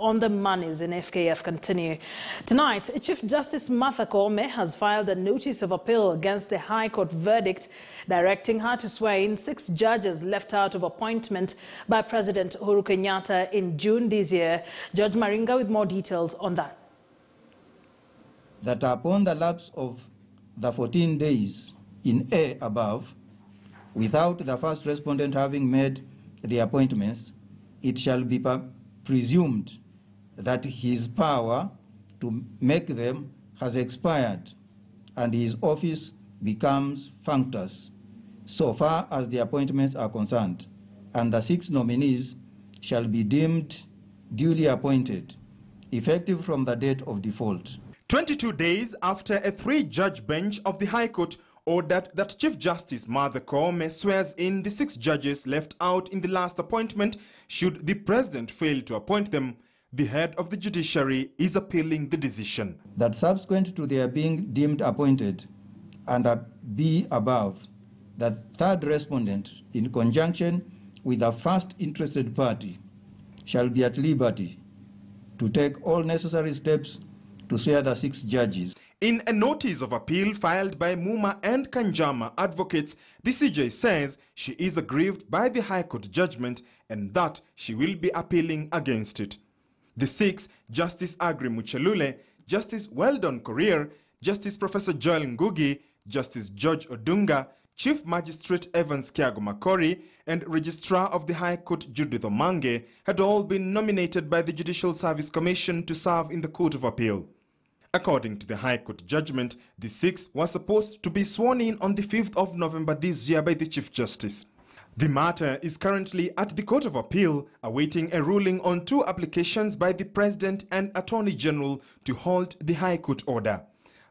on the monies in FKF continue. Tonight, Chief Justice Martha has filed a notice of appeal against the High Court verdict directing her to swear in six judges left out of appointment by President Uhuru Kenyatta in June this year. Judge Maringa with more details on that. That upon the lapse of the 14 days in A above, without the first respondent having made the appointments, it shall be presumed that his power to make them has expired and his office becomes functus so far as the appointments are concerned, and the six nominees shall be deemed duly appointed, effective from the date of default. 22 days after a three-judge bench of the High Court ordered that Chief Justice Martha Koome swears in the six judges left out in the last appointment should the president fail to appoint them. The head of the judiciary is appealing the decision. That subsequent to their being deemed appointed and be above, that third respondent, in conjunction with the first interested party, shall be at liberty to take all necessary steps to swear the six judges. In a notice of appeal filed by Muma and Kanjama advocates, the CJ says she is aggrieved by the High Court judgment and that she will be appealing against it. The six, Justice Agri Muchelule, Justice Weldon Courier, Justice Professor Joel Ngugi, Justice George Odunga, Chief Magistrate Evans Kiago Makori, and Registrar of the High Court Judith Omange had all been nominated by the Judicial Service Commission to serve in the Court of Appeal. According to the High Court judgment, the six were supposed to be sworn in on the 5th of November this year by the Chief Justice. The matter is currently at the Court of Appeal, awaiting a ruling on two applications by the President and Attorney General to halt the High Court order.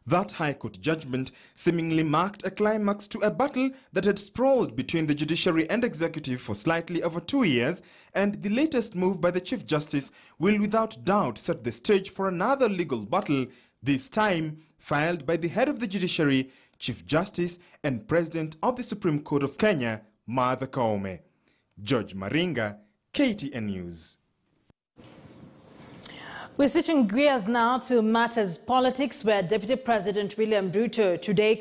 That High Court judgment seemingly marked a climax to a battle that had sprawled between the judiciary and executive for slightly over two years, and the latest move by the Chief Justice will without doubt set the stage for another legal battle this time filed by the head of the judiciary, Chief Justice and President of the Supreme Court of Kenya, Martha Koome. George Maringa, KTN News. We're switching gears now to matters politics, where Deputy President William Ruto today